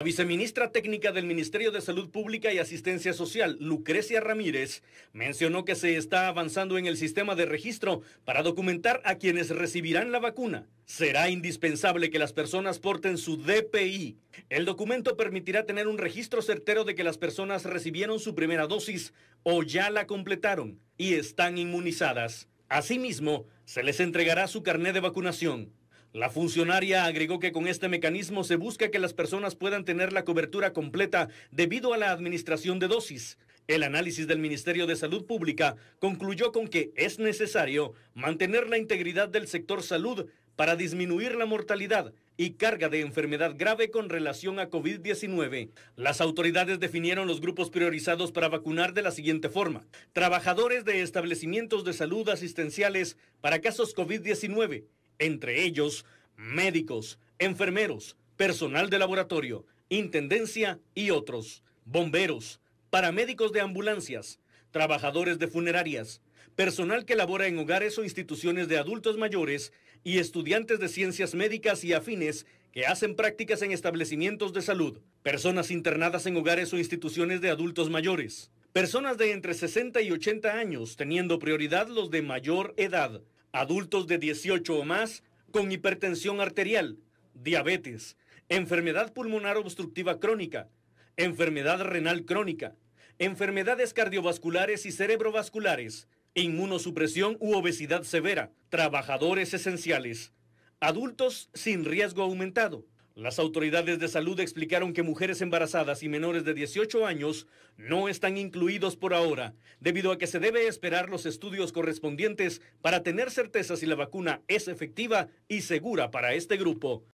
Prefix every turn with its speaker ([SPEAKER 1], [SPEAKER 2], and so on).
[SPEAKER 1] La viceministra técnica del Ministerio de Salud Pública y Asistencia Social, Lucrecia Ramírez, mencionó que se está avanzando en el sistema de registro para documentar a quienes recibirán la vacuna. Será indispensable que las personas porten su DPI. El documento permitirá tener un registro certero de que las personas recibieron su primera dosis o ya la completaron y están inmunizadas. Asimismo, se les entregará su carnet de vacunación. La funcionaria agregó que con este mecanismo se busca que las personas puedan tener la cobertura completa debido a la administración de dosis. El análisis del Ministerio de Salud Pública concluyó con que es necesario mantener la integridad del sector salud para disminuir la mortalidad y carga de enfermedad grave con relación a COVID-19. Las autoridades definieron los grupos priorizados para vacunar de la siguiente forma. Trabajadores de establecimientos de salud asistenciales para casos COVID-19 entre ellos médicos, enfermeros, personal de laboratorio, intendencia y otros, bomberos, paramédicos de ambulancias, trabajadores de funerarias, personal que labora en hogares o instituciones de adultos mayores y estudiantes de ciencias médicas y afines que hacen prácticas en establecimientos de salud, personas internadas en hogares o instituciones de adultos mayores, personas de entre 60 y 80 años, teniendo prioridad los de mayor edad, adultos de 18 o más con hipertensión arterial, diabetes, enfermedad pulmonar obstructiva crónica, enfermedad renal crónica, enfermedades cardiovasculares y cerebrovasculares, inmunosupresión u obesidad severa, trabajadores esenciales, adultos sin riesgo aumentado, las autoridades de salud explicaron que mujeres embarazadas y menores de 18 años no están incluidos por ahora, debido a que se debe esperar los estudios correspondientes para tener certeza si la vacuna es efectiva y segura para este grupo.